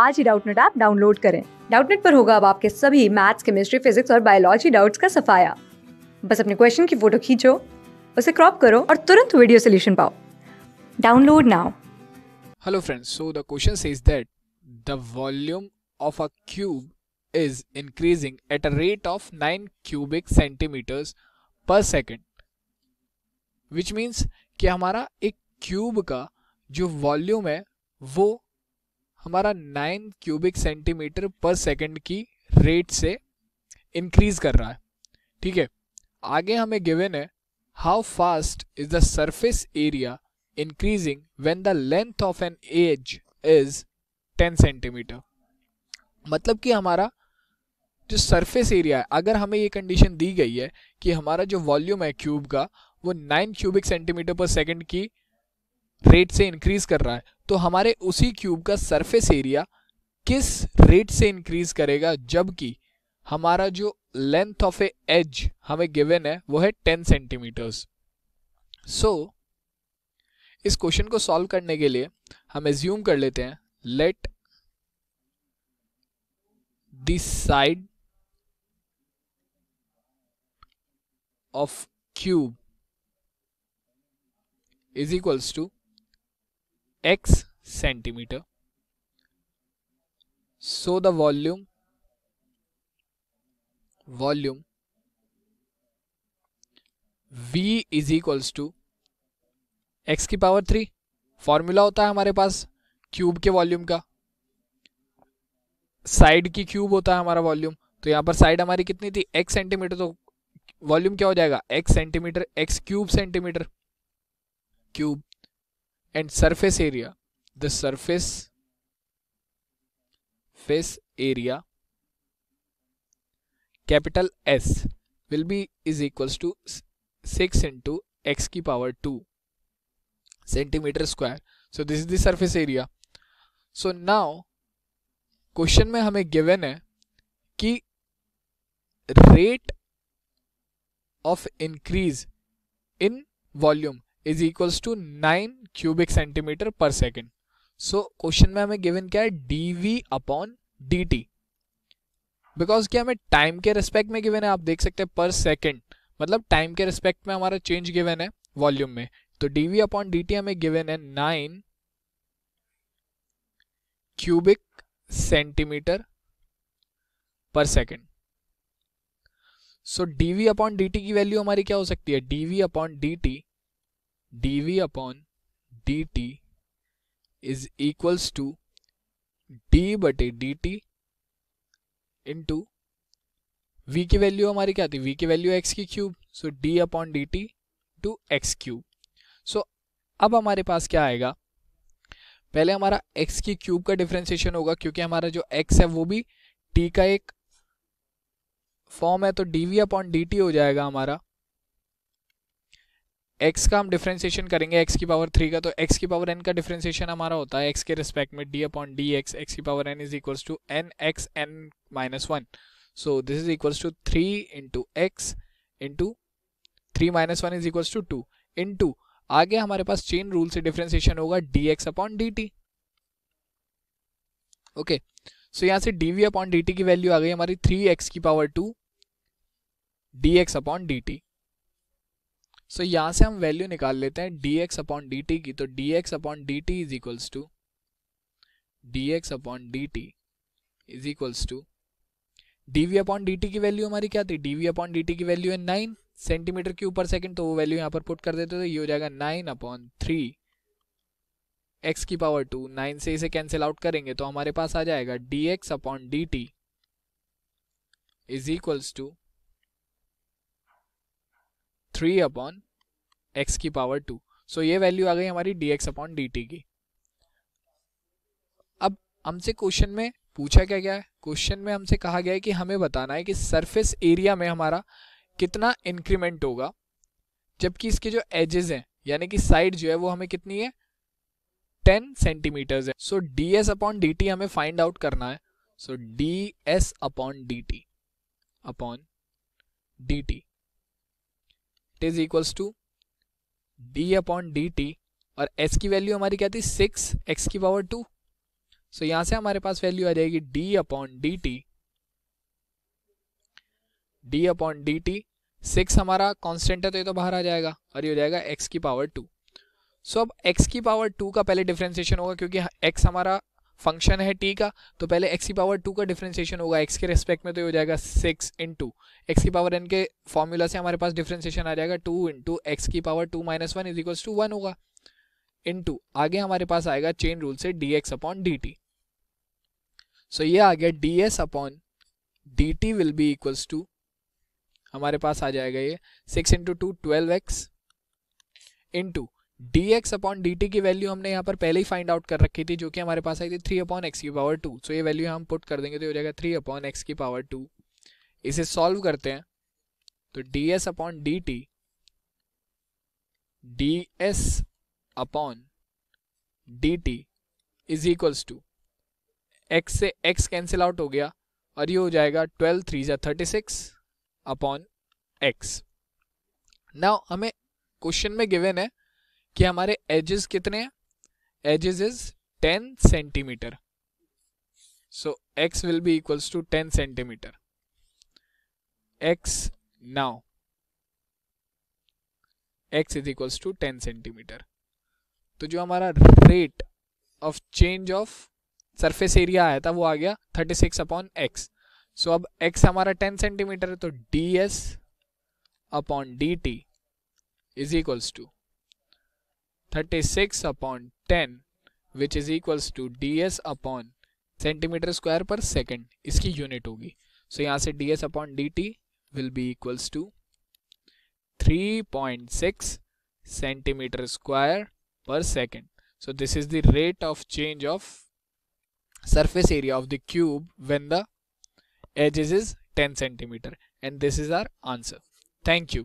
आज ही Doubtnut app download करें डाउटनेट पर होगा अब आपके सभी मैथ्स केमिस्ट्री फिजिक्स और बायोलॉजी डाउट्स का सफाया बस अपने क्वेश्चन की फोटो खींचो उसे क्रॉप करो और तुरंत वीडियो सोल्यूशन पाओ download now hello friends so the question says that the volume of a cube is increasing at a rate of 9 cubic centimeters per second which means कि हमारा एक क्यूब का जो वॉल्यूम है वो हमारा nine cubic centimetre per second की rate से इंक्रीज कर रहा है ठीक है आगे हमें गिवन है how fast is the surface area increasing when the length of an edge is ten centimetre मतलब कि हमारा जो सरफेस एरिया है अगर हमें ये कंडीशन दी गई है कि हमारा जो वॉल्यूम है क्यूब का वो nine cubic centimetre per second की रेट से इंक्रीज कर रहा है तो हमारे उसी क्यूब का सरफेस एरिया किस रेट से इंक्रीज करेगा जबकि हमारा जो लेंथ ऑफ ए एज हमें गिवन है वो है टेन सेंटीमीटर्स सो इस क्वेश्चन को सॉल्व करने के लिए हम एज्यूम कर लेते हैं let this side of cube is equals to x centimeter so the volume volume v is equals to x की पावर थ्री फॉर्मूला होता है हमारे पास क्यूब के वॉल्यूम का साइड की क्यूब होता है हमारा वॉल्यूम तो यहां पर साइड हमारी कितनी थी एक्स सेंटीमीटर तो वॉल्यूम क्या हो जाएगा x centimetre x cube centimetre cube and surface area the surface face area capital S will be is equals to six into x की power two centimetre square so this is the surface area so now question में हमें given है कि rate of increase in volume is equals to nine cubic centimetre per second so question में हमें given क्या है D we upon D T because क्या हमें टाइम के रिस्पेक्ट में गिवन है आप देख सकते हैं पर सेकेंड मतलब टाइम के रिस्पेक्ट में हमारा चेंज गिवन है वॉल्यूम में तो D we upon D T हमें गिवन है nine cubic centimetre per second so D we upon D T की वैल्यू हमारी क्या हो सकती है D we upon D T dv upon dt is equals to d बटे डी टी इंटू वी की वैल्यू हमारी क्या थी वी की वैल्यू एक्स की cube so D upon D T to x cube so अब हमारे पास क्या आएगा पहले हमारा एक्स की क्यूब का डिफ्रेंसिएशन होगा क्योंकि हमारा जो एक्स है वो भी टी का एक फॉर्म है तो D we upon D T हो जाएगा हमारा एक्स का हम डिफ्रेंशिएशन करेंगे x की पावर थ्री का तो एक्स की पावर एन का डिफ्रेंसिएशन हमारा होता है एक्स के रिस्पेक्ट में D upon D X X की power N is equals to N X N minus one so this is equals to three into X into three minus one is equals to two into आगे हमारे पास chain rule से differentiation होगा D x upon D T okay so यहाँ से D we upon D T की value आ गई हमारी थ्री एक्स की power two d x upon D T so so, यहाँ से हम वैल्यू निकाल लेते हैं d x upon D T की तो d x upon D T is equals to d x upon D T is equals to d we upon D T की value हमारी क्या थी d we upon D T की value है nine centimetre की ऊपर सेकंड तो वो वैल्यू यहाँ पर पुट कर देते तो ये हो जाएगा नाइन अपॉन थ्री एक्स की पावर टू नाइन से इसे कैंसिल आउट करेंगे तो हमारे पास आ जाएगा D x upon D T is equals to three upon X की पावर टू सो ये वैल्यू आ गई हमारी D x upon D T की अब हमसे क्वेश्चन में पूछा क्या गया है क्वेश्चन में हमसे कहा गया है कि हमें बताना है कि सरफेस एरिया में हमारा कितना इंक्रीमेंट होगा जबकि इसके जो एजेस हैं यानी कि साइड जो है वो हमें कितनी है टेन सेंटीमीटर्स है so D S upon D T हमें फाइंड आउट करना है so D S upon D T upon D T it is equals to D upon D T और एस की वैल्यू हमारी क्या थी सिक्स एक्स की पावर टू सो यहां से हमारे पास वैल्यू आ जाएगी D upon D T D upon D T six हमारा कॉन्स्टेंट है तो ये तो बाहर आ जाएगा और ये हो जाएगा एक्स की पावर टू सो अब एक्स की पावर टू का पहले डिफ्रेंसिएशन होगा क्योंकि एक्स हमारा फंक्शन है टी का तो पहले एक्स की पावर टू का डिफ्रेंसिएशन होगा एक्स के रेस्पेक्ट में तो ये हो जाएगा सिक्स इन टू एक्स की पावर एन के फॉर्मूला से हमारे पास डिफ्रेंसिएशन आ जाएगा टू इंटू एक्स की power two minus one is equals to one होगा इन टू आगे हमारे पास आएगा चेन रूल से D x upon D T so ये आ गया D S upon D T will be equals to हमारे पास आ जाएगा ये six into two twelve X into D x upon D T की वैल्यू हमने यहाँ पर पहले ही फाइंड आउट कर रखी थी जो कि हमारे पास आई थी थ्री अपॉन एक्स की पावर टू सो ये वैल्यू हम पुट कर देंगे तो हो जाएगा थ्री अपॉन एक्स की पावर टू इसे सॉल्व करते हैं तो D S upon D T D S upon D T is equals to X से एक्स कैंसिल आउट हो गया और ये हो जाएगा ट्वेल्व थ्री या थर्टी सिक्स अपॉन एक्स ना हमें क्वेश्चन में गिवेन है कि हमारे एजेस कितने हैं edges is ten centimetre so X will be equals to ten centimetre X now X is equals to ten centimetre तो जो हमारा rate of change of surface area आया था वो आ गया thirty six upon X so अब X हमारा टेन सेंटीमीटर है तो D S upon D T is equals to 36 upon 10 which is equals to ds upon centimeter square per second iski unit hogi so yahan se ds upon dt will be equals to 3.6 centimeter square per second so this is the rate of change of surface area of the cube when the edges is 10 centimeter and this is our answer thank you